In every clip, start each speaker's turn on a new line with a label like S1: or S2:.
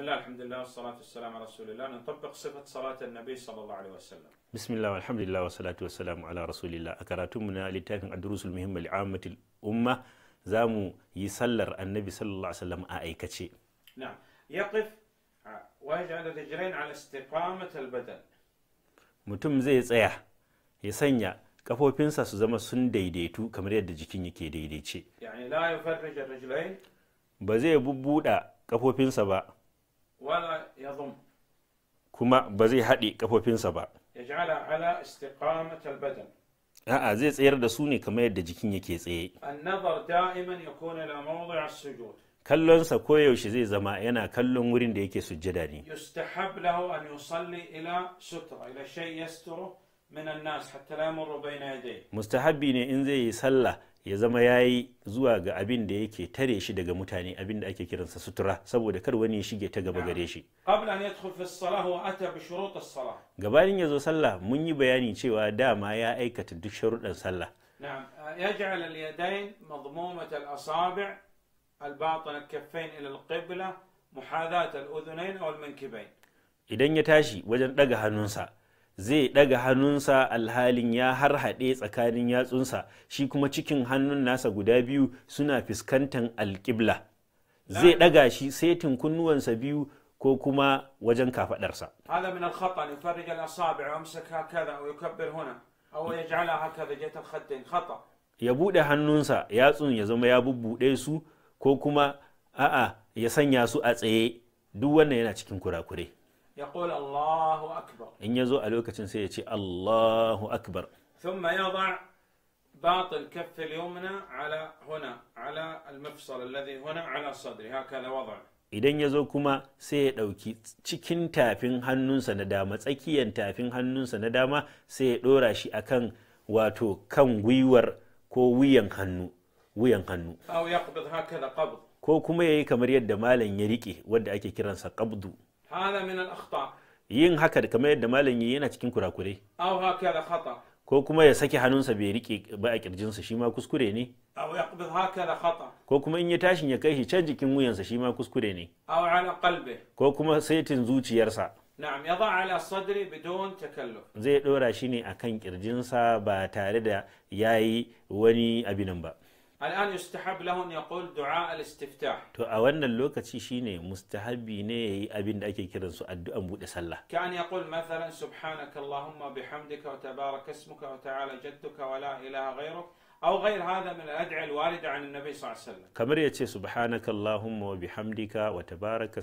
S1: بسم الله الحمد لله والصلاة والسلام على رسول الله نطبق صفة صلاة النبي صلى الله عليه وسلم
S2: بسم الله والحمد لله والصلاة والسلام على رسول الله أكراتمنا لتافن الدروس المهمة لعامة الأمة زامو يسلر النبي صلى الله عليه وسلم آي كتشي
S1: نعم يقف ويجعل الرجلين على استقامة البدن
S2: متم زي تسيا يسنيا kafofinsa su zama sun daidaitu kamar yadda jikin yake daidaice.
S1: Yani la yufarrij ar-rajlayn
S2: ba zai bubbuda kafofinsa ba.
S1: wala yadhum
S2: kuma ba zai haɗe kafofinsa ba
S1: Ya yaj'ala ala istiqamat al-badan
S2: a'a zai tsayar da su ne kamar yadda jikin yake tsaye
S1: an-nazar da'iman yakunu ila mawdi' as-sujud
S2: kallonsa koyaushe zai zama yana kallon wurin da yake sujjada ne
S1: yustahab lahu an yusalli ila sutra ila shay yasturu min an-nas hatta la yamurru bayna yadayhi
S2: mustahabbi ne in zai yi sallah ya zama ya yi zuwa ga abin da yake tare shi daga mutane abin da ake kiransa sutura saboda kar wani shige ta gaba gare shi gabanin ya zo sallah mun yi bayani cewa dama ya aikata duk sharuɗan sallah idan ya tashi wajen ɗaga hannunsa zai ɗaga hannunsa alhalin ya har haɗe tsakanin yatsunsa shi kuma cikin hannun nasa guda biyu suna fuskantar alƙibla zai ɗaga shi setin kunnuwansa biyu ko kuma wajen kafaɗarsa. ya buɗe hannunsa yatsun ya zama ya bubbuɗe su ko kuma a'a ya sanya su a tsaye duk wannan yana cikin kurakurai.
S1: يقول الله
S2: أكبر إن يزو ألوكة سيأتي الله أكبر
S1: ثم يضع باطل كف اليمنى على هنا على المفصل الذي هنا على هكذا وضع
S2: idan ya zo kuma sai ya ɗauki cikin tafin hannunsa na dama tsakiyar tafin hannunsa na dama sai ya ɗora shi a kan wato kan gwiwar ko wuyan hannu wuyan hannu ko kuma ya yi kamar yadda malam ya riƙe wadda ake kiransa qabdu
S1: hada min al-akhta
S2: yin haka da kamar yadda malam yi yana cikin kurakurai
S1: aw haka khata
S2: ko kuma ya saki hannunsa bai rike ba a kirjinsa shi ma kuskure ne
S1: aw yaqbid haka khata
S2: ko kuma in ya tashin ya kai shi can jikin wuyansa shi ma kuskure ne
S1: aw ala qalbi
S2: ko kuma saitin zuciyarsa
S1: na'am yada ala sadri bidun takalluf
S2: zai dora shi ne akan sa ba tare da yayi wani abinan ba
S1: الآن يستحب له أن يقول دعاء الاستفتاح
S2: to a wannan lokaci shine mustahabi ne yayi abin da ake kiran su addu'an buɗe sallah
S1: kan yaqul mathalan subhanaka allahumma bihamdika wa tabaraka 'an an-nabi sallallahu alaihi
S2: kamar yace subhanaka allahumma wa bihamdika wa tabaraka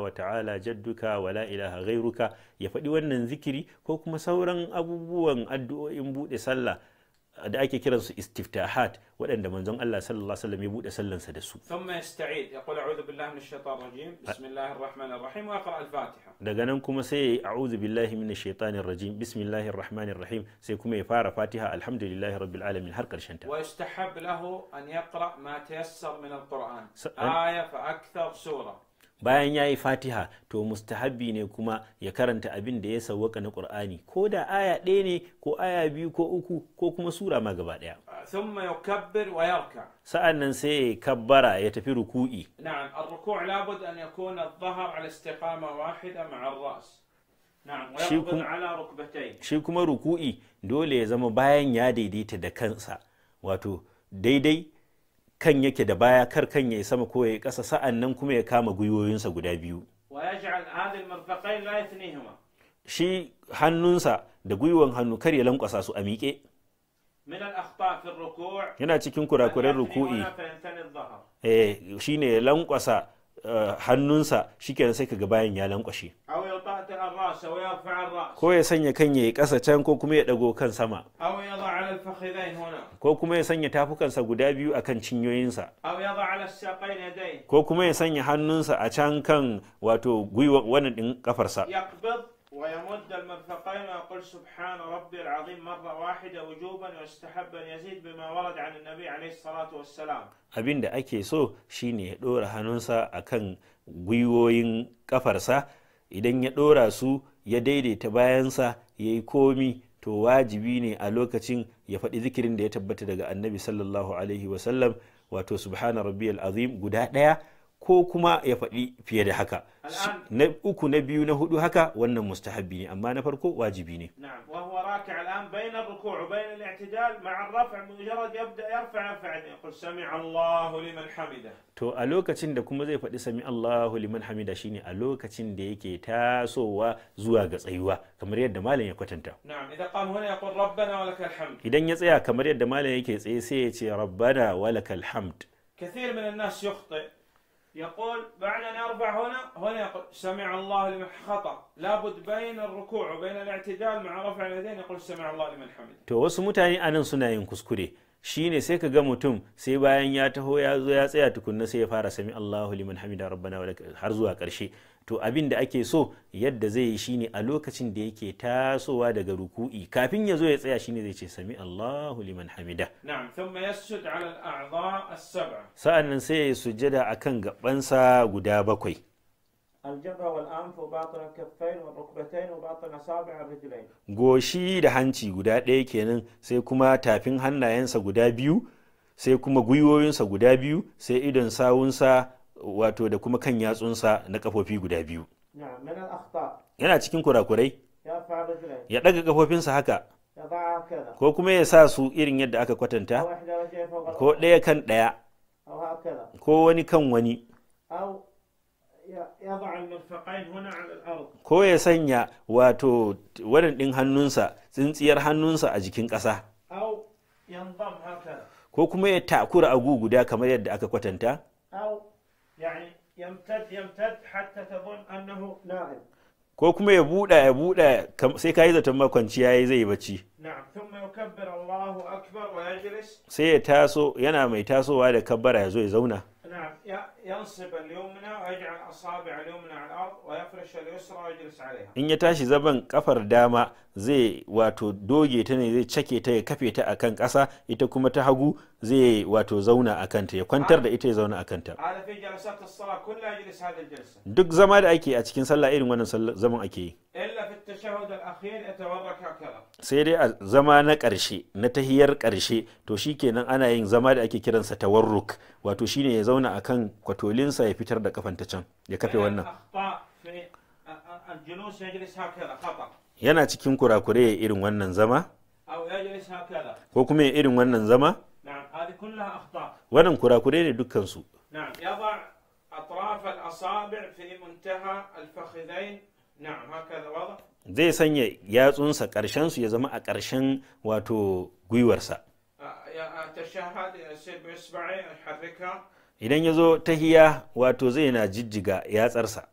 S2: wa ta'ala jadduka wa ya faɗi wannan zikiri ko kuma sauran abubuwan addu'o'in buɗe sallah da ake kiransu istiftahat waɗanda manzon Allah sallallahu alaihi wasallam ya bude sallansa da su
S1: thumma yasta'id yaqul a'udhu billahi minash shaitanir rajim bismillahir rahmanir rahim wa yaqra al-fatiha
S2: daga nan kuma sai ya a'udhu billahi minash shaitanir rajim bismillahir rahmanir rahim sai kuma ya fara fatiha alhamdulillahi rabbil alamin har karshen ta
S1: wa yastahab lahu an yaqra ma tayassara min al-quran aya fa akthar sura
S2: bayan ya yi fatiha to mustahabbi ne kuma ya karanta abin da ya sauwaka na qur'ani ko da aya ɗaya ne ko aya biyu ko uku ko kuma sura ma gaba ɗaya sa'an nan sai ya kabbara ya tafi ruku'i shi kuma ruku'i dole ya zama bayan ya daidaita da kansa wato daidai kan yake da baya kar kan ya sama ko ya ƙasa sa'an nan kuma ya kama gwiwoyinsa guda biyu shi hannunsa da gwiwon hannu kar ya lankwasa su a miƙe yana cikin kurakuren ruku'i eh, shi ne ya lankwasa hannunsa shikenan sai kaga bayan ya lankwashe ko ya sanya kan yayi ƙasa can ko kuma ya ɗago kan sama ko kuma ya sanya tafukansa guda biyu akan kan cinyoyinsa ko kuma ya sanya hannunsa a can kan wato gwiwa wani ɗin ƙafarsa
S1: ويمد المرفقين ويقول سبحان ربي العظيم مرة واحدة وجوبا ويستحب أن يزيد بما ورد عن النبي عليه الصلاة والسلام
S2: أبين دا أكي سو شيني ya ɗora أكن a كفرسا gwiwoyin ƙafarsa سو يديدي تباينسا su to wajibi ne a lokacin ya faɗi zikirin da ya tabbata daga annabi sallallahu alaihi wasallam wato subhana rabbiyal azim guda ɗaya ko kuma ya faɗi fiye da haka na uku na biyu na hudu haka wannan mustahabbi ne amma na farko wajibi ne to a lokacin da kuma zai faɗi sami Allahu liman hamida shine a lokacin da yake tasowa zuwa ga tsayuwa kamar yadda malam ya kwatanta idan ya tsaya kamar yadda malam yake tsaye sai ya ce rabbana walakal hamd
S1: كثير من الناس يخطئ يقول بعد ان ارفع هنا هنا يقول سمع الله لمن خطا لابد بين الركوع وبين الاعتدال مع رفع اليدين يقول سمع الله لمن حمده
S2: to wasu mutane anan suna yin kuskure shine sai ka ga mutum sai bayan ya taho ya zo ya tsaya tukunna sai ya fara sami Allahu liman hamida rabbana wa har zuwa karshe to abin da ake so yadda zai yi shine a lokacin da yake tasowa daga ruku'i kafin ya zo ya tsaya shine zai ce sami Allahu liman hamida
S1: na'am thumma yasjud 'ala al-a'dha' as-sab'a
S2: sa'annan sai ya sujjada akan gabansa guda bakwai
S1: wa al-kaffayn wa rukbatayn wa batn asabi' ar-rijlayn
S2: goshi da hanci guda ɗaya kenan sai kuma tafin hannayensa guda biyu sai kuma gwiwoyinsa guda biyu sai idon sawunsa wato da kuma kan yatsunsa na kafofi guda biyu yana cikin kurakurai ya ɗaga kafofinsa haka ko kuma ya sa su irin yadda aka kwatanta ko ɗaya kan ɗaya ko wani kan wani ko ya sanya wato wannan ɗin hannunsa tsintsiyar hannunsa a jikin ƙasa ko kuma ya takura agu guda kamar yadda aka kwatanta
S1: يعني يمتد يمتد حتى تظن أنه نائم
S2: ko kuma ya buɗa ya buɗa sai ka yi zaton makwanci ya yi zai yi bacci sai ya taso yana mai tasowa da kabbara ya zo ya zauna in ya tashi zaban kafar dama zai wato doge ta ne zai cake ta ya kafe ta akan kasa ita kuma ta hagu zai zauna a kanta ya kwantar da ita ya zauna a kanta duk zama da ake a cikin sallah irin wannan zaman ake yi sai dai a zama na ƙarshe na tahiyar ƙarshe to to shikenan ana yin zama da ake kiransa tawarruk wato shine ya zauna a kan kwatolinsa ya fitar da kafan ta can ya kafe wannan yana cikin kurakure ya irin wannan zama ko kuma ya irin wannan zama wannan kurakure ne dukkansu. zai sanya yatsunsa ƙarshen su ya zama a ƙarshen wato gwiwarsa idan ya zo tahiya wato zai na jijjiga yatsarsa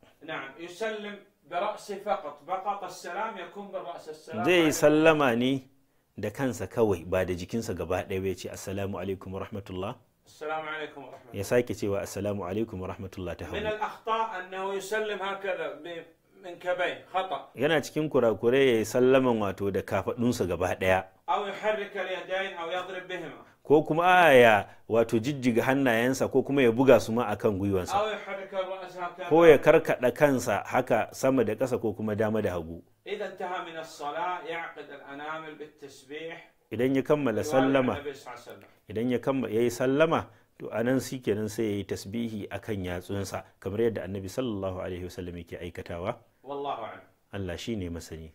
S2: zai sallama ne da kansa kawai ba da jikinsa gaba ɗaya ce assalamu alaikum rahmatullah ya sake cewa assalamu alaikum rahmatullah ta
S1: hau
S2: yana cikin kurakure ya yi sallaman wato da kafadunsa gaba daya ko kuma aya wato jijjiga hannayensa ko kuma ya buga su ma akan gwiwansa ko ya karkada kansa haka sama da ƙasa ko kuma dama da hagu
S1: idan ya kammala sallama
S2: idan ya kammala yayi sallama to anan kenan sai ya yi tasbihi akan yatsunsa kamar yadda annabi sallallahu alaihi wasallam yake aikatawa
S1: wallahu a'lam
S2: Allah shine masani